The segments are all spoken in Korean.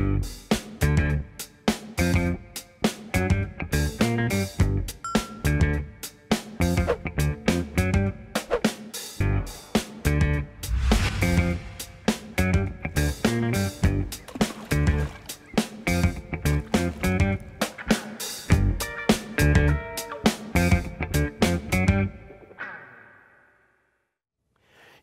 Thank you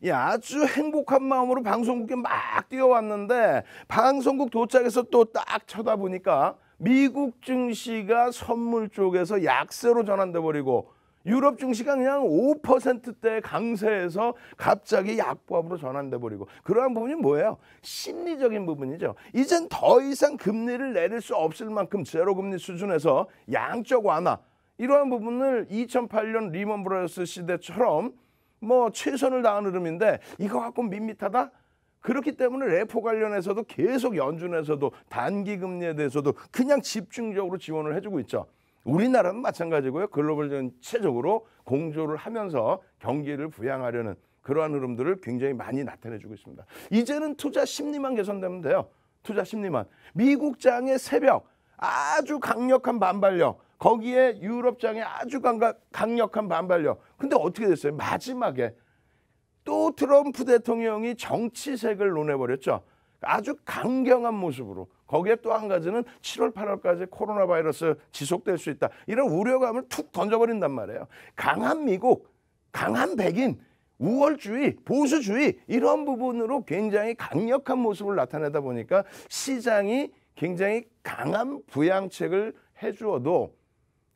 예, 아주 행복한 마음으로 방송국에 막 뛰어왔는데 방송국 도착해서 또 딱 쳐다보니까 미국 증시가 선물 쪽에서 약세로 전환돼 버리고 유럽 증시가 그냥 5%대 강세에서 갑자기 약보합으로 전환돼 버리고 그러한 부분이 뭐예요? 심리적인 부분이죠. 이젠 더 이상 금리를 내릴 수 없을 만큼 제로 금리 수준에서 양적 완화 이러한 부분을 2008년 리먼 브라더스 시대처럼 뭐 최선을 다한 흐름인데 이거 갖고 밋밋하다? 그렇기 때문에 레포 관련해서도 계속 연준에서도 단기 금리에 대해서도 그냥 집중적으로 지원을 해주고 있죠. 우리나라는 마찬가지고요. 글로벌 전체적으로 공조를 하면서 경기를 부양하려는 그러한 흐름들을 굉장히 많이 나타내주고 있습니다. 이제는 투자 심리만 개선되면 돼요. 투자 심리만. 미국장의 새벽 아주 강력한 반발력 거기에 유럽장의 아주 강각, 강력한 반발력. 근데 어떻게 됐어요? 마지막에 또 트럼프 대통령이 정치색을 논해버렸죠. 아주 강경한 모습으로. 거기에 또 한 가지는 7월, 8월까지 코로나 바이러스 지속될 수 있다. 이런 우려감을 툭 던져버린단 말이에요. 강한 미국, 강한 백인, 우월주의, 보수주의 이런 부분으로 굉장히 강력한 모습을 나타내다 보니까 시장이 굉장히 강한 부양책을 해주어도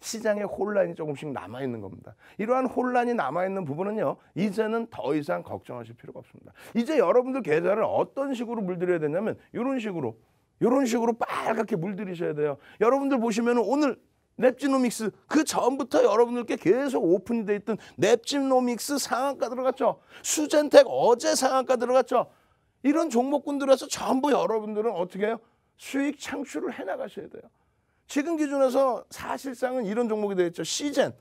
시장의 혼란이 조금씩 남아 있는 겁니다. 이러한 혼란이 남아 있는 부분은요. 이제는 더 이상 걱정하실 필요가 없습니다. 이제 여러분들 계좌를 어떤 식으로 물들여야 되냐면 이런 식으로 이런 식으로 빨갛게 물들이셔야 돼요. 여러분들 보시면 오늘 넵지노믹스 그 전부터 여러분들께 계속 오픈이 돼 있던 넵지노믹스 상한가 들어갔죠. 수젠텍 어제 상한가 들어갔죠. 이런 종목군들에서 전부 여러분들은 어떻게 해요? 수익 창출을 해나가셔야 돼요. 지금 기준에서 사실상은 이런 종목이 되겠죠. 시젠.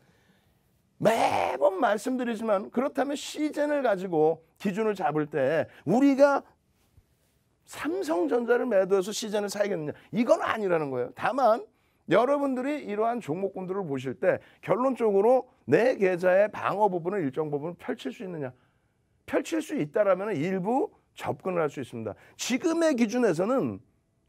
매번 말씀드리지만 그렇다면 시젠을 가지고 기준을 잡을 때 우리가 삼성전자를 매도해서 시젠을 사야겠느냐. 이건 아니라는 거예요. 다만 여러분들이 이러한 종목군들을 보실 때 결론적으로 내 계좌의 방어 부분을 일정 부분 펼칠 수 있느냐. 펼칠 수 있다라면 일부 접근을 할 수 있습니다. 지금의 기준에서는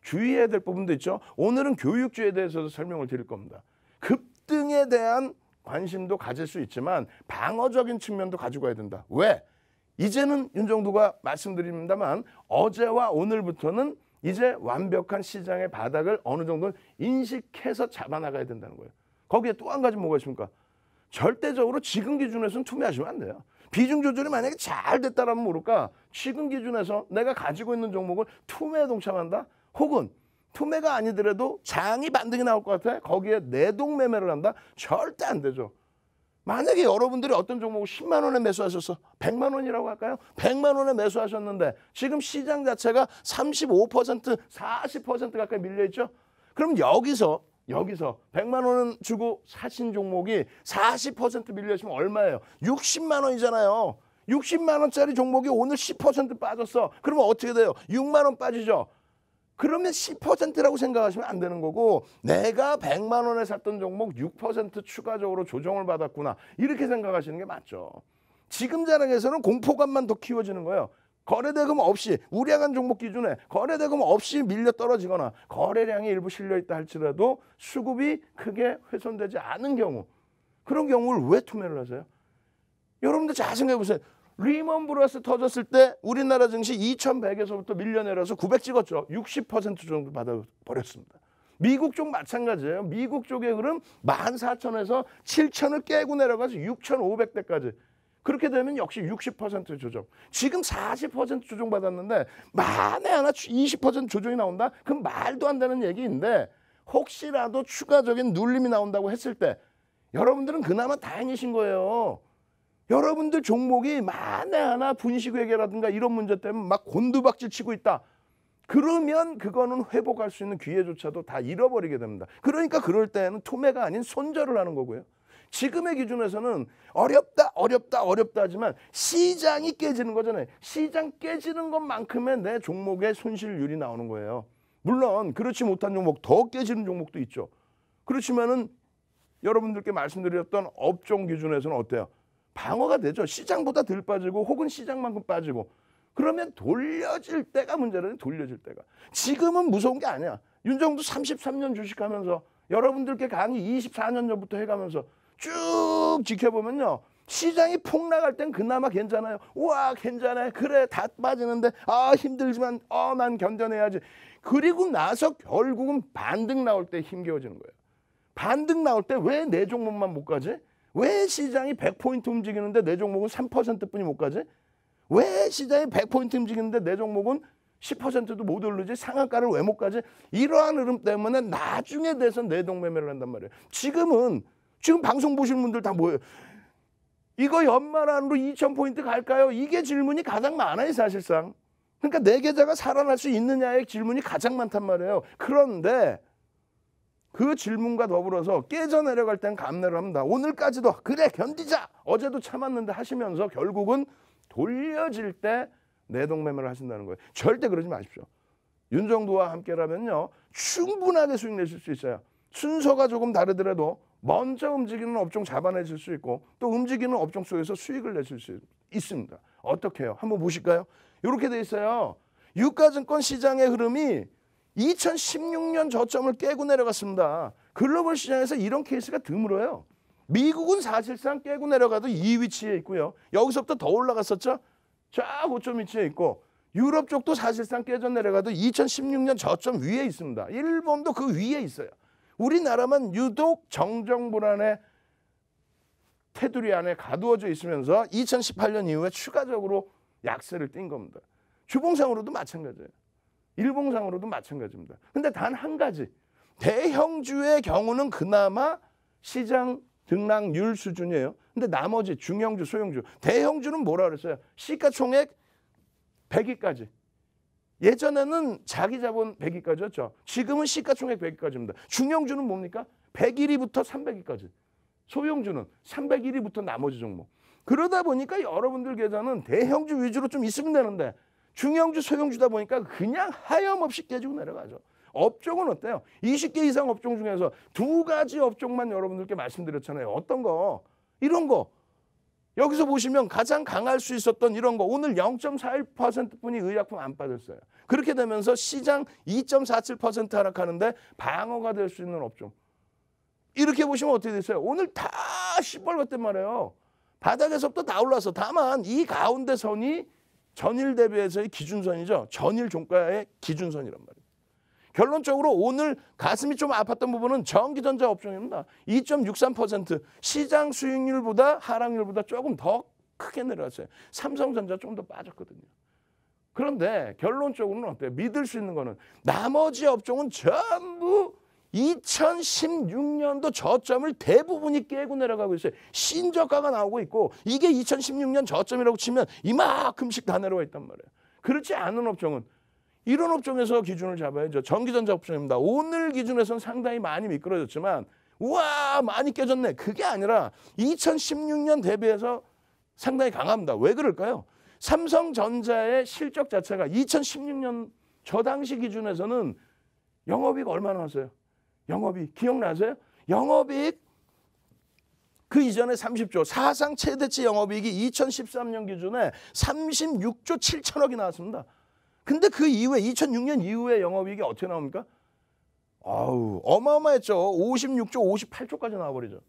주의해야 될 부분도 있죠. 오늘은 교육주에 대해서도 설명을 드릴 겁니다. 급등에 대한 관심도 가질 수 있지만 방어적인 측면도 가지고 가야 된다. 왜? 이제는 윤정도가 말씀드립니다만 어제와 오늘부터는 이제 완벽한 시장의 바닥을 어느 정도 인식해서 잡아나가야 된다는 거예요. 거기에 또 한 가지 뭐가 있습니까? 절대적으로 지금 기준에서는 투매하시면 안 돼요. 비중 조절이 만약에 잘 됐다라면 모를까 지금 기준에서 내가 가지고 있는 종목을 투매에 동참한다? 혹은 투매가 아니더라도 장이 반등이 나올 것 같아. 거기에 내동 매매를 한다. 절대 안 되죠. 만약에 여러분들이 어떤 종목을 10만 원에 매수하셨어. 100만 원이라고 할까요? 100만 원에 매수하셨는데 지금 시장 자체가 35% 40% 가까이 밀려 있죠. 그럼 여기서 여기서 100만 원은 주고 사신 종목이 40% 밀려 있으면 얼마예요? 60만 원이잖아요. 60만 원짜리 종목이 오늘 10% 빠졌어. 그러면 어떻게 돼요? 6만 원 빠지죠. 그러면 10%라고 생각하시면 안 되는 거고 내가 100만 원에 샀던 종목 6% 추가적으로 조정을 받았구나 이렇게 생각하시는 게 맞죠. 지금 자랑에서는 공포감만 더 키워지는 거예요. 거래대금 없이 우량한 종목 기준에 거래대금 없이 밀려 떨어지거나 거래량이 일부 실려 있다 할지라도 수급이 크게 훼손되지 않은 경우 그런 경우를 왜 투매를 하세요? 여러분들 잘 생각해 보세요. 리먼 브러스 터졌을 때 우리나라 증시 2100에서부터 밀려내려서 900 찍었죠. 60% 정도 받아버렸습니다. 미국 쪽 마찬가지예요. 미국 쪽의 흐름 14,000에서 7,000을 깨고 내려가서 6,500대까지. 그렇게 되면 역시 60% 조정. 지금 40% 조정 받았는데 만에 하나 20% 조정이 나온다? 그럼 말도 안 되는 얘기인데 혹시라도 추가적인 눌림이 나온다고 했을 때 여러분들은 그나마 다행이신 거예요. 여러분들 종목이 만에 하나 분식회계라든가 이런 문제 때문에 막 곤두박질 치고 있다. 그러면 그거는 회복할 수 있는 기회조차도 다 잃어버리게 됩니다. 그러니까 그럴 때는 투매가 아닌 손절을 하는 거고요. 지금의 기준에서는 어렵다 어렵다 어렵다 하지만 시장이 깨지는 거잖아요. 시장 깨지는 것만큼의 내 종목의 손실률이 나오는 거예요. 물론 그렇지 못한 종목 더 깨지는 종목도 있죠. 그렇지만은 여러분들께 말씀드렸던 업종 기준에서는 어때요? 방어가 되죠. 시장보다 덜 빠지고 혹은 시장만큼 빠지고 그러면 돌려질 때가 문제라는 돌려질 때가. 지금은 무서운 게 아니야. 윤정도 33년 주식하면서 여러분들께 강의 24년 전부터 해가면서 쭉 지켜보면요. 시장이 폭락할 땐 그나마 괜찮아요. 우와, 괜찮아요. 그래, 다 빠지는데, 아, 힘들지만, 어, 난 견뎌내야지. 그리고 나서 결국은 반등 나올 때 힘겨워지는 거예요. 반등 나올 때 왜 내 종목만 못 가지? 왜 시장이 100포인트 움직이는데 내 종목은 3%뿐이 못 가지? 왜 시장이 100포인트 움직이는데 내 종목은 10%도 못 오르지 상한가를 왜 못 가지? 이러한 흐름 때문에 나중에 돼서 내동매매를 한단 말이에요. 지금은 지금 방송 보시는 분들 다 뭐예요? 이거 연말 안으로 2,000포인트 갈까요? 이게 질문이 가장 많아요, 사실상. 그러니까 내 네 계좌가 살아날 수 있느냐의 질문이 가장 많단 말이에요. 그런데 그 질문과 더불어서 깨져 내려갈 땐 감내를 합니다. 오늘까지도 그래 견디자. 어제도 참았는데 하시면서 결국은 돌려질 때 내동매매를 하신다는 거예요. 절대 그러지 마십시오. 윤정도와 함께라면요 충분하게 수익 내실 수 있어요. 순서가 조금 다르더라도 먼저 움직이는 업종 잡아내실 수 있고 또 움직이는 업종 속에서 수익을 내실 수 있습니다. 어떻게 해요? 한번 보실까요? 이렇게 돼 있어요. 유가증권 시장의 흐름이 2016년 저점을 깨고 내려갔습니다. 글로벌 시장에서 이런 케이스가 드물어요. 미국은 사실상 깨고 내려가도 이 위치에 있고요. 여기서부터 더 올라갔었죠. 쫙 5점 위치에 있고 유럽 쪽도 사실상 깨져 내려가도 2016년 저점 위에 있습니다. 일본도 그 위에 있어요. 우리나라만 유독 정정 불안의 테두리 안에 가두어져 있으면서 2018년 이후에 추가적으로 약세를 띈 겁니다. 주봉상으로도 마찬가지예요. 일본상으로도 마찬가지입니다. 근데 단 한 가지 대형주의 경우는 그나마 시장 등락률 수준이에요. 근데 나머지 중형주, 소형주, 대형주는 뭐라 그랬어요? 시가총액 100위까지. 예전에는 자기 자본 100위까지였죠. 지금은 시가총액 100위까지입니다. 중형주는 뭡니까? 101위부터 300위까지. 소형주는 301위부터 나머지 종목. 그러다 보니까 여러분들 계좌는 대형주 위주로 좀 있으면 되는데 중형주, 소형주다 보니까 그냥 하염없이 깨지고 내려가죠. 업종은 어때요? 20개 이상 업종 중에서 두 가지 업종만 여러분들께 말씀드렸잖아요. 어떤 거? 이런 거. 여기서 보시면 가장 강할 수 있었던 이런 거 오늘 0.41%뿐이 의약품 안 빠졌어요. 그렇게 되면서 시장 2.47% 하락하는데 방어가 될 수 있는 업종. 이렇게 보시면 어떻게 됐어요? 오늘 다 시뻘겋단 말이에요. 바닥에서부터 다 올라서 다만 이 가운데 선이 전일 대비해서의 기준선이죠. 전일 종가의 기준선이란 말이에요. 결론적으로 오늘 가슴이 좀 아팠던 부분은 전기전자 업종입니다. 2.63% 시장 수익률보다 하락률보다 조금 더 크게 내려왔어요. 삼성전자 조금 더 빠졌거든요. 그런데 결론적으로는 어때요? 믿을 수 있는 거는 나머지 업종은 전부 2016년도 저점을 대부분이 깨고 내려가고 있어요. 신저가가 나오고 있고 이게 2016년 저점이라고 치면 이만큼씩 다 내려와 있단 말이에요. 그렇지 않은 업종은 이런 업종에서 기준을 잡아야죠. 전기전자 업종입니다. 오늘 기준에서는 상당히 많이 미끄러졌지만 우와 많이 깨졌네. 그게 아니라 2016년 대비해서 상당히 강합니다. 왜 그럴까요? 삼성전자의 실적 자체가 2016년 저 당시 기준에서는 영업이익 얼마나 왔어요? 영업이익 기억나세요? 영업이익 그 이전에 30조 사상 최대치 영업이익이 2013년 기준에 36조 7천억이 나왔습니다. 근데 그 이후에 2006년 이후에 영업이익이 어떻게 나옵니까? 아우 어마어마했죠. 56조 58조까지 나와버리죠.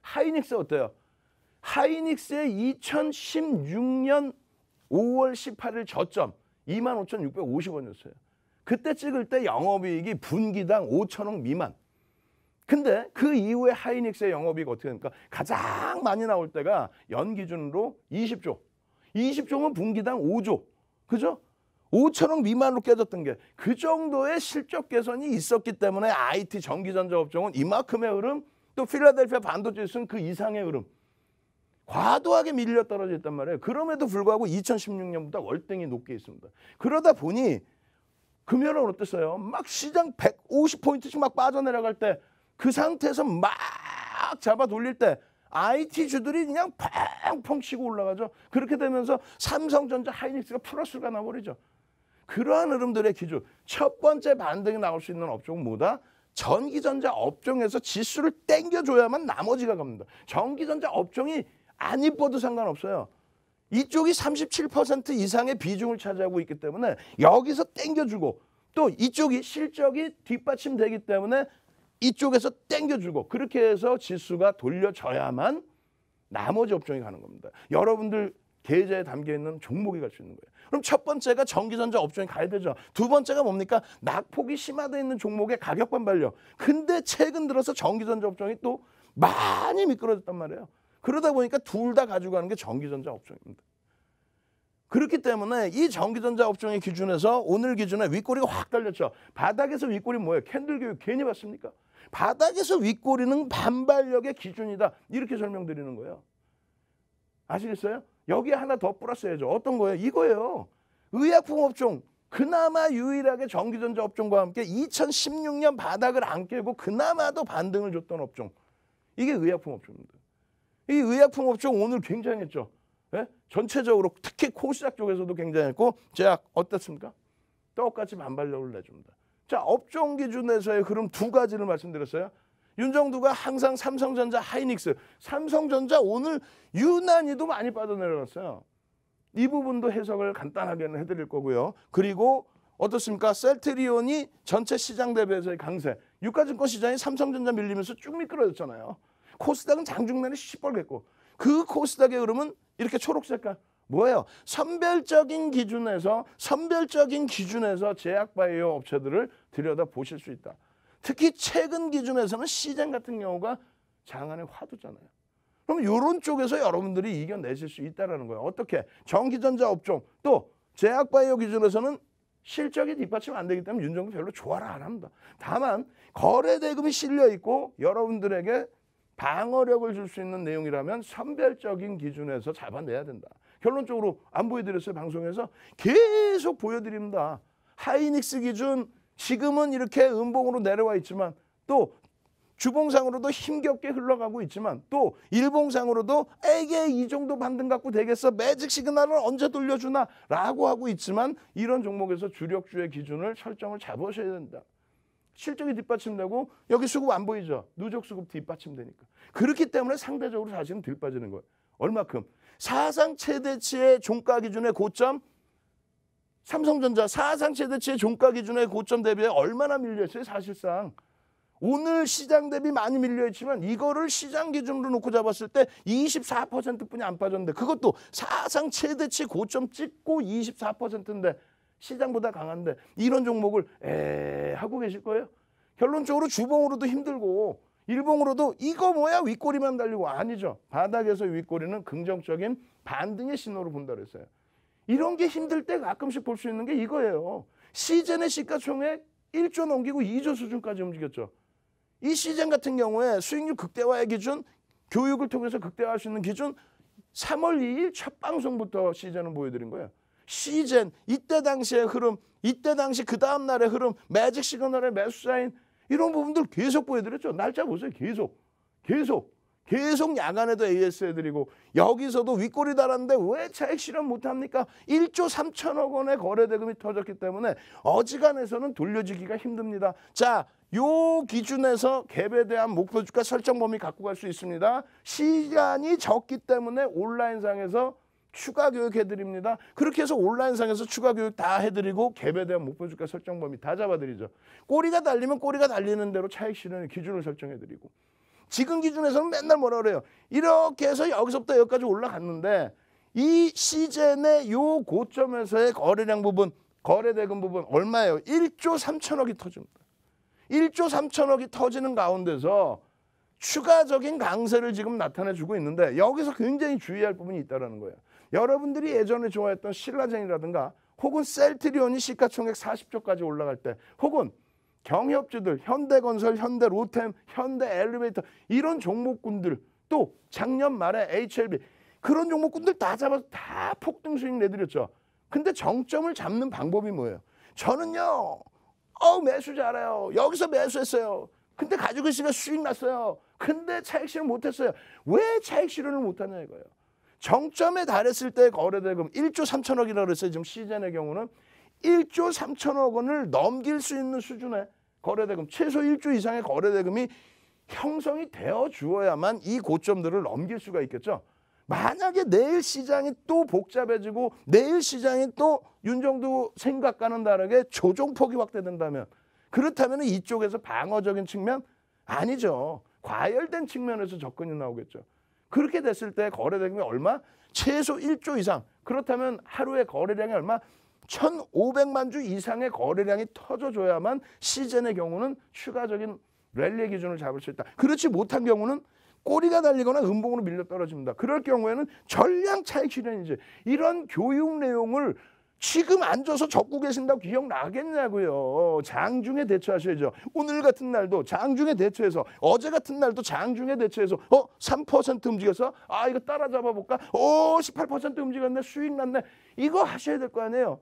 하이닉스 어때요? 하이닉스의 2016년 5월 18일 저점 25,650원이었어요. 그때 찍을 때 영업이익이 분기당 5천억 미만. 근데 그 이후에 하이닉스의 영업이익 어떻게 됩니까? 가장 많이 나올 때가 연 기준으로 20조. 20조면 분기당 5조. 그죠? 5천억 미만으로 깨졌던 게 그 정도의 실적 개선이 있었기 때문에 IT 전기전자 업종은 이만큼의 흐름 또 필라델피아 반도체 수는 그 이상의 흐름 과도하게 밀려 떨어졌단 말이에요. 그럼에도 불구하고 2 0 1 6년부터 월등히 높게 있습니다. 그러다 보니 금요일은 어땠어요? 막 시장 150포인트씩 막 빠져내려갈 때 그 상태에서 막 잡아 돌릴 때 IT 주들이 그냥 팡팡 치고 올라가죠. 그렇게 되면서 삼성전자 하이닉스가 플러스가 나버리죠. 그러한 흐름들의 기준. 첫 번째 반등이 나올 수 있는 업종은 뭐다? 전기전자 업종에서 지수를 땡겨줘야만 나머지가 갑니다. 전기전자 업종이 안 이뻐도 상관없어요. 이쪽이 37% 이상의 비중을 차지하고 있기 때문에 여기서 땡겨주고 또 이쪽이 실적이 뒷받침되기 때문에 이쪽에서 땡겨주고 그렇게 해서 지수가 돌려져야만 나머지 업종이 가는 겁니다. 여러분들 계좌에 담겨 있는 종목이 갈 수 있는 거예요. 그럼 첫 번째가 전기전자 업종이 가야 되죠. 두 번째가 뭡니까? 낙폭이 심화되어 있는 종목의 가격 반발력. 근데 최근 들어서 전기전자 업종이 또 많이 미끄러졌단 말이에요. 그러다 보니까 둘 다 가져가는 게 전기전자 업종입니다. 그렇기 때문에 이 전기전자 업종의 기준에서 오늘 기준에 윗꼬리가 확 달렸죠. 바닥에서 윗꼬리 뭐예요? 캔들 교육 괜히 봤습니까? 바닥에서 윗꼬리는 반발력의 기준이다. 이렇게 설명드리는 거예요. 아시겠어요? 여기에 하나 더 플러스해야죠. 어떤 거예요? 이거예요. 의약품 업종 그나마 유일하게 전기전자 업종과 함께 2016년 바닥을 안 깨고 그나마도 반등을 줬던 업종. 이게 의약품 업종입니다. 이 의약품 업종 오늘 굉장했죠. 예? 전체적으로 특히 코스닥 쪽에서도 굉장했고 제약 어떻습니까? 똑같이 반발력을 내줍니다. 자 업종 기준에서의 흐름 두 가지를 말씀드렸어요. 윤정두가 항상 삼성전자 하이닉스 삼성전자 오늘 유난히도 많이 빠져내려갔어요. 이 부분도 해석을 간단하게는 해드릴 거고요. 그리고 어떻습니까? 셀트리온이 전체 시장 대비해서의 강세. 유가증권 시장이 삼성전자 밀리면서 쭉 미끄러졌잖아요. 코스닥은 장중날에 시뻘겠고그 코스닥의 흐름은 이렇게 초록 색깔 뭐예요? 선별적인 기준에서 선별적인 기준에서 제약바이오 업체들을 들여다 보실 수 있다. 특히 최근 기준에서는 시장 같은 경우가 장안의 화두잖아요. 그럼 이런 쪽에서 여러분들이 이겨내실 수 있다라는 거예요. 어떻게? 전기전자 업종 또 제약바이오 기준에서는 실적이 뒷받침 안 되기 때문에 윤정도 별로 좋아라 안 합니다. 다만 거래 대금이 실려 있고 여러분들에게 방어력을 줄 수 있는 내용이라면 선별적인 기준에서 잡아내야 된다. 결론적으로 안 보여드렸어요 방송에서 계속 보여드립니다. 하이닉스 기준 지금은 이렇게 음봉으로 내려와 있지만 또 주봉상으로도 힘겹게 흘러가고 있지만 또 일봉상으로도 에게 이 정도 반등 갖고 되겠어 매직 시그널을 언제 돌려주나 라고 하고 있지만 이런 종목에서 주력주의 기준을 설정을 잡으셔야 된다. 실적이 뒷받침되고 여기 수급 안 보이죠. 누적 수급 뒷받침되니까. 그렇기 때문에 상대적으로 사실은 덜 빠지는 거예요. 얼마큼? 사상 최대치의 종가 기준의 고점 삼성전자 사상 최대치의 종가 기준의 고점 대비에 얼마나 밀려있어요 사실상 오늘 시장 대비 많이 밀려있지만 이거를 시장 기준으로 놓고 잡았을 때 24%뿐이 안 빠졌는데 그것도 사상 최대치 고점 찍고 24%인데 시장보다 강한데 이런 종목을 에 하고 계실 거예요. 결론적으로 주봉으로도 힘들고 일봉으로도 이거 뭐야 윗꼬리만 달리고 아니죠. 바닥에서 윗꼬리는 긍정적인 반등의 신호로 본다 그랬어요. 이런 게 힘들 때 가끔씩 볼 수 있는 게 이거예요. 시즌의 시가총액 1조 넘기고 2조 수준까지 움직였죠. 이 시즌 같은 경우에 수익률 극대화의 기준, 교육을 통해서 극대화할 수 있는 기준 3월 2일 첫 방송부터 시즌은 보여드린 거예요. 시즌, 이때 당시의 흐름, 이때 당시 그 다음 날의 흐름, 매직 시그널의 매수 자인 이런 부분들 계속 보여드렸죠. 날짜 보세요. 계속, 계속, 계속 야간에도 AS 해드리고 여기서도 윗골이 달았는데 왜 차익 실현 못합니까? 1조 3천억 원의 거래 대금이 터졌기 때문에 어지간해서는 돌려주기가 힘듭니다. 자, 요 기준에서 갭에 대한 목표 주가 설정 범위 갖고 갈 수 있습니다. 시간이 적기 때문에 온라인상에서 추가 교육해드립니다. 그렇게 해서 온라인상에서 추가 교육 다 해드리고 개별 대한 목표 주가 설정 범위 다 잡아드리죠. 꼬리가 달리면 꼬리가 달리는 대로 차익 실현의 기준을 설정해드리고 지금 기준에서는 맨날 뭐라 그래요. 이렇게 해서 여기서부터 여기까지 올라갔는데 이 시즌의 요 고점에서의 거래량 부분 거래 대금 부분 얼마예요? 1조 3천억이 터집니다. 1조 3천억이 터지는 가운데서 추가적인 강세를 지금 나타내주고 있는데 여기서 굉장히 주의할 부분이 있다는 거예요. 여러분들이 예전에 좋아했던 신라젠이라든가 혹은 셀트리온이 시가총액 40조까지 올라갈 때 혹은 경협주들, 현대건설, 현대로템, 현대엘리베이터 이런 종목군들 또 작년 말에 HLB 그런 종목군들 다 잡아서 다 폭등 수익 내드렸죠. 근데 정점을 잡는 방법이 뭐예요? 저는요. 어 매수 잘해요. 여기서 매수했어요. 근데 가지고 있으니까 수익 났어요. 근데 차익 실현 못했어요. 왜 차익 실현을 못하냐 이거예요. 정점에 달했을 때 거래대금 1조 3천억이라고 그랬어요. 지금 시즌의 경우는 1조 3천억 원을 넘길 수 있는 수준의 거래대금 최소 1조 이상의 거래대금이 형성이 되어 주어야만 이 고점들을 넘길 수가 있겠죠. 만약에 내일 시장이 또 복잡해지고 내일 시장이 또 윤정두 생각과는 다르게 조종폭이 확대된다면 그렇다면 이쪽에서 방어적인 측면 아니죠. 과열된 측면에서 접근이 나오겠죠. 그렇게 됐을 때 거래량이 얼마? 최소 1조 이상. 그렇다면 하루에 거래량이 얼마? 1,500만 주 이상의 거래량이 터져줘야만 시즌의 경우는 추가적인 랠리 의 기준을 잡을 수 있다. 그렇지 못한 경우는 꼬리가 달리거나 음봉으로 밀려 떨어집니다. 그럴 경우에는 전량 차익 실현이지. 이런 교육 내용을 지금 앉아서 적고 계신다고 기억나겠냐고요. 장중에 대처하셔야죠. 오늘 같은 날도 장중에 대처해서 어제 같은 날도 장중에 대처해서 어? 3% 움직여서 아 이거 따라잡아 볼까? 오 18% 어, 움직였네. 수익 났네. 이거 하셔야 될 거 아니에요.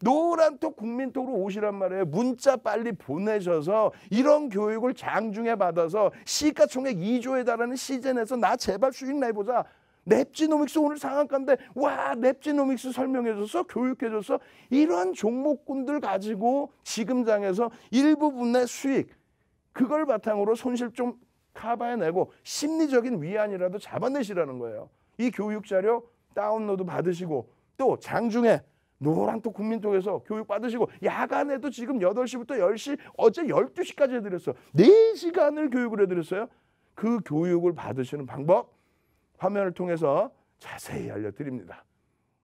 노란톡 국민톡으로 오시란 말이에요. 문자 빨리 보내셔서 이런 교육을 장중에 받아서 시가총액 2조에 달하는 시즌에서 나 제발 수익 내보자. n 지노믹스 오늘 상한가인데 와 n 지노믹스 설명해줘서 교육해줘서 이러한 종목군들 가지고 지금 장에서 일부분의 수익 그걸 바탕으로 손실 좀 카바해내고 심리적인 위안이라도 잡아내시라는 거예요. 이 교육 자료 다운로드 받으시고 또 장중에 노란 또 국민통에서 교육 받으시고 야간에도 지금 8시부터 10시 어제 12시까지 해드렸어. 4시간을 교육을 해드렸어요. 그 교육을 받으시는 방법 화면을 통해서 자세히 알려드립니다.